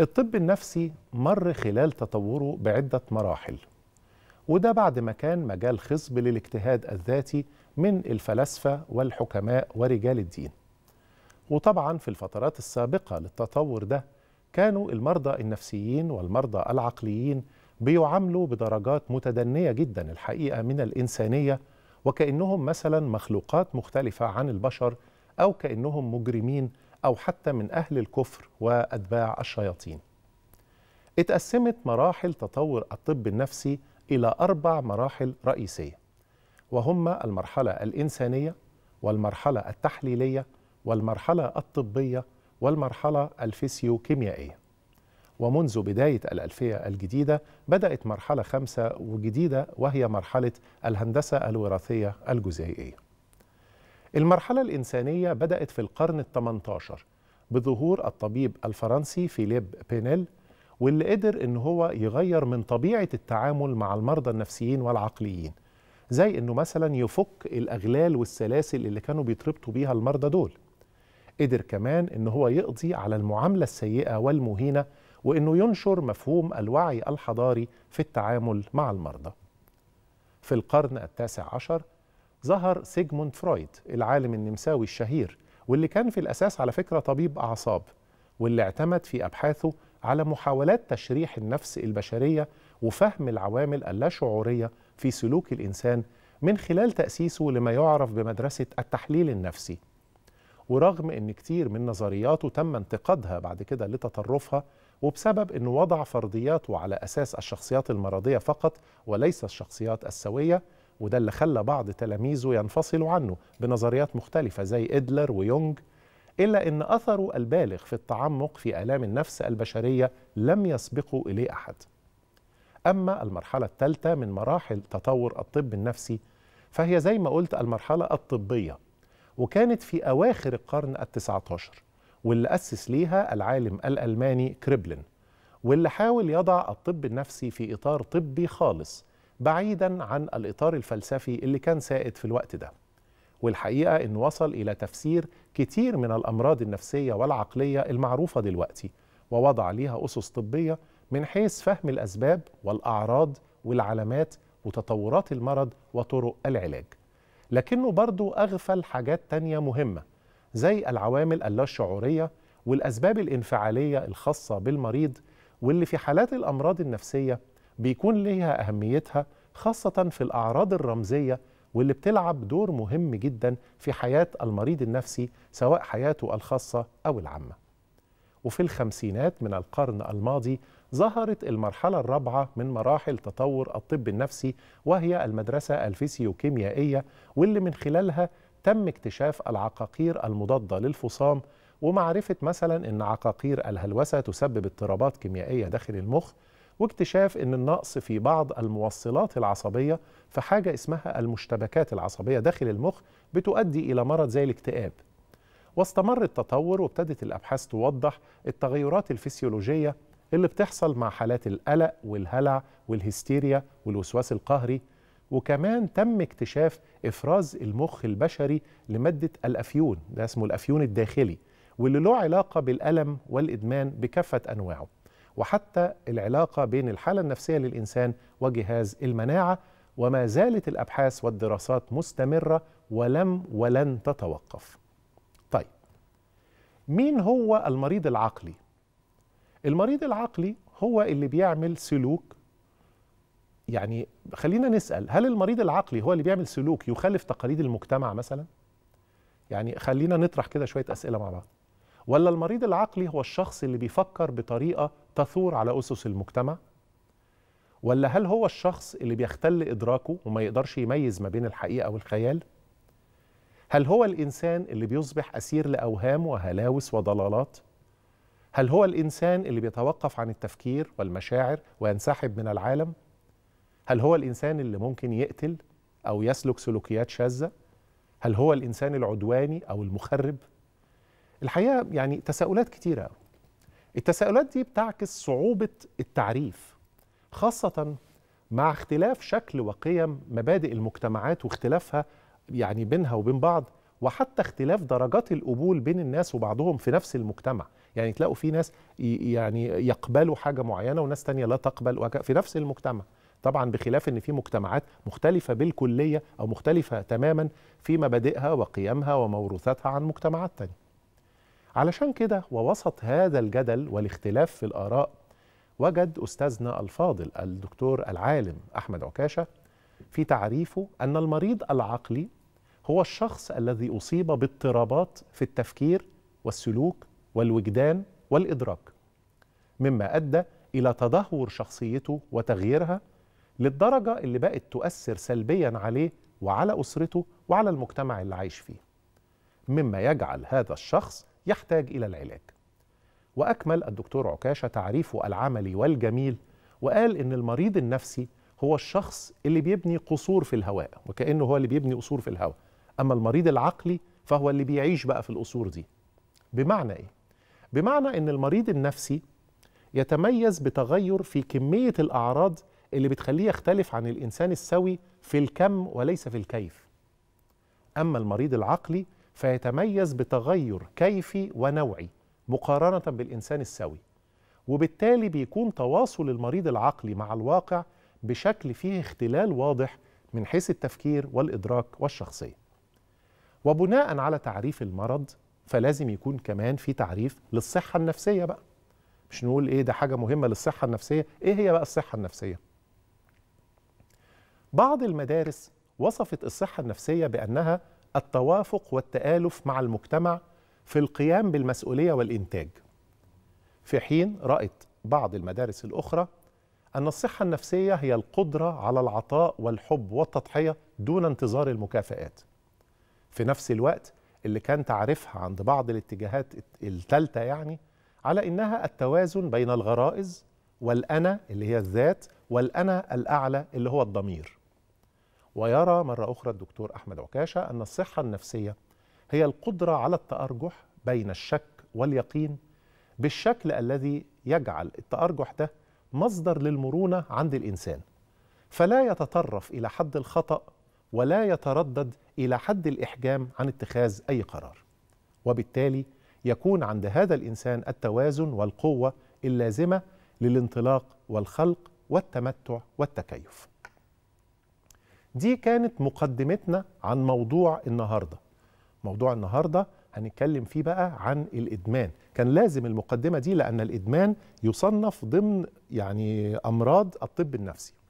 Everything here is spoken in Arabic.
الطب النفسي مر خلال تطوره بعدة مراحل وده بعد ما كان مجال خصب للاجتهاد الذاتي من الفلاسفة والحكماء ورجال الدين وطبعا في الفترات السابقة للتطور ده كانوا المرضى النفسيين والمرضى العقليين بيعاملوا بدرجات متدنية جدا الحقيقة من الإنسانية وكأنهم مثلا مخلوقات مختلفة عن البشر أو كأنهم مجرمين أو حتى من أهل الكفر وأتباع الشياطين اتقسمت مراحل تطور الطب النفسي إلى أربع مراحل رئيسية وهما المرحلة الإنسانية والمرحلة التحليلية والمرحلة الطبية والمرحلة الفسيوكيميائية ومنذ بداية الألفية الجديدة بدأت مرحلة خمسة وجديدة وهي مرحلة الهندسة الوراثية الجزيئية المرحلة الإنسانية بدأت في القرن ال18 بظهور الطبيب الفرنسي فيليب بينيل واللي قدر إن هو يغير من طبيعة التعامل مع المرضى النفسيين والعقليين زي إنه مثلا يفك الأغلال والسلاسل اللي كانوا بيتربطوا بيها المرضى دول قدر كمان إن هو يقضي على المعاملة السيئة والمهينة وإنه ينشر مفهوم الوعي الحضاري في التعامل مع المرضى في القرن التاسع عشر ظهر سيجموند فرويد العالم النمساوي الشهير واللي كان في الأساس على فكرة طبيب أعصاب واللي اعتمد في أبحاثه على محاولات تشريح النفس البشرية وفهم العوامل اللاشعورية في سلوك الإنسان من خلال تأسيسه لما يعرف بمدرسة التحليل النفسي ورغم أن كتير من نظرياته تم انتقادها بعد كده لتطرفها وبسبب أنه وضع فرضياته على أساس الشخصيات المرضية فقط وليس الشخصيات السوية وده اللي خلى بعض تلاميذه ينفصلوا عنه بنظريات مختلفة زي إدلر ويونج إلا أن أثره البالغ في التعمق في آلام النفس البشرية لم يسبقه إليه أحد أما المرحلة الثالثة من مراحل تطور الطب النفسي فهي زي ما قلت المرحلة الطبية وكانت في أواخر القرن التسعة عشر واللي أسس ليها العالم الألماني كريبلن واللي حاول يضع الطب النفسي في إطار طبي خالص بعيدا عن الإطار الفلسفي اللي كان سائد في الوقت ده والحقيقة إنه وصل إلى تفسير كتير من الأمراض النفسية والعقلية المعروفة دلوقتي ووضع ليها أسس طبية من حيث فهم الأسباب والأعراض والعلامات وتطورات المرض وطرق العلاج لكنه برضو أغفل حاجات تانية مهمة زي العوامل اللاشعورية والأسباب الانفعالية الخاصة بالمريض واللي في حالات الأمراض النفسية بيكون ليها أهميتها خاصة في الأعراض الرمزية واللي بتلعب دور مهم جدا في حياة المريض النفسي سواء حياته الخاصة أو العامة وفي الخمسينات من القرن الماضي ظهرت المرحلة الرابعة من مراحل تطور الطب النفسي وهي المدرسة الفيسيوكيميائية واللي من خلالها تم اكتشاف العقاقير المضادة للفصام ومعرفة مثلا أن عقاقير الهلوسة تسبب اضطرابات كيميائية داخل المخ واكتشاف أن النقص في بعض الموصلات العصبية في حاجة اسمها المشتبكات العصبية داخل المخ بتؤدي إلى مرض زي الاكتئاب واستمر التطور وابتدت الأبحاث توضح التغيرات الفسيولوجية اللي بتحصل مع حالات القلق والهلع والهستيريا والوسواس القهري وكمان تم اكتشاف إفراز المخ البشري لمادة الأفيون ده اسمه الأفيون الداخلي واللي له علاقة بالألم والإدمان بكافة أنواعه وحتى العلاقة بين الحالة النفسية للإنسان وجهاز المناعة وما زالت الأبحاث والدراسات مستمرة ولم ولن تتوقف طيب مين هو المريض العقلي؟ المريض العقلي هو اللي بيعمل سلوك يعني خلينا نسأل هل المريض العقلي هو اللي بيعمل سلوك يخالف تقاليد المجتمع مثلا؟ يعني خلينا نطرح كده شوية أسئلة مع بعض ولا المريض العقلي هو الشخص اللي بيفكر بطريقة تثور على أسس المجتمع ولا هل هو الشخص اللي بيختل إدراكه وما يقدرش يميز ما بين الحقيقة والخيال هل هو الإنسان اللي بيصبح أسير لأوهام وهلاوس وضلالات هل هو الإنسان اللي بيتوقف عن التفكير والمشاعر وينسحب من العالم هل هو الإنسان اللي ممكن يقتل أو يسلك سلوكيات شاذة هل هو الإنسان العدواني أو المخرب الحقيقه يعني تساؤلات كتيره التساؤلات دي بتعكس صعوبه التعريف خاصه مع اختلاف شكل وقيم مبادئ المجتمعات واختلافها يعني بينها وبين بعض وحتى اختلاف درجات القبول بين الناس وبعضهم في نفس المجتمع يعني تلاقوا في ناس يعني يقبلوا حاجة معينة وناس تانية لا تقبل في نفس المجتمع طبعا بخلاف ان في مجتمعات مختلفة بالكلية او مختلفة تماما في مبادئها وقيمها وموروثاتها عن مجتمعات تانية علشان كده ووسط هذا الجدل والاختلاف في الآراء وجد أستاذنا الفاضل الدكتور العالم أحمد عكاشة في تعريفه أن المريض العقلي هو الشخص الذي أصيب باضطرابات في التفكير والسلوك والوجدان والإدراك مما أدى إلى تدهور شخصيته وتغييرها للدرجة اللي بقت تؤثر سلبيا عليه وعلى أسرته وعلى المجتمع اللي عايش فيه مما يجعل هذا الشخص يحتاج إلى العلاج وأكمل الدكتور عكاشة تعريفه العملي والجميل وقال إن المريض النفسي هو الشخص اللي بيبني قصور في الهواء وكأنه هو اللي بيبني قصور في الهواء أما المريض العقلي فهو اللي بيعيش بقى في القصور دي بمعنى إيه؟ بمعنى إن المريض النفسي يتميز بتغير في كمية الأعراض اللي بتخليه يختلف عن الإنسان السوي في الكم وليس في الكيف أما المريض العقلي فيتميز بتغير كيفي ونوعي مقارنة بالإنسان السوي وبالتالي بيكون تواصل المريض العقلي مع الواقع بشكل فيه اختلال واضح من حيث التفكير والإدراك والشخصية وبناء على تعريف المرض فلازم يكون كمان في تعريف للصحة النفسية بقى مش نقول ايه ده حاجة مهمة للصحة النفسية ايه هي بقى الصحة النفسية بعض المدارس وصفت الصحة النفسية بأنها التوافق والتآلف مع المجتمع في القيام بالمسؤولية والإنتاج في حين رأت بعض المدارس الأخرى أن الصحة النفسية هي القدرة على العطاء والحب والتضحية دون انتظار المكافآت في نفس الوقت اللي كان تعرفها عند بعض الاتجاهات التالتة يعني على إنها التوازن بين الغرائز والأنا اللي هي الذات والأنا الأعلى اللي هو الضمير ويرى مرة أخرى الدكتور أحمد عكاشة أن الصحة النفسية هي القدرة على التأرجح بين الشك واليقين بالشكل الذي يجعل التأرجح ده مصدر للمرونة عند الإنسان فلا يتطرف إلى حد الخطأ ولا يتردد إلى حد الإحجام عن اتخاذ أي قرار وبالتالي يكون عند هذا الإنسان التوازن والقوة اللازمة للانطلاق والخلق والتمتع والتكيف دي كانت مقدمتنا عن موضوع النهارده موضوع النهارده هنتكلم فيه بقى عن الادمان كان لازم المقدمه دي لان الادمان يصنف ضمن يعني امراض الطب النفسي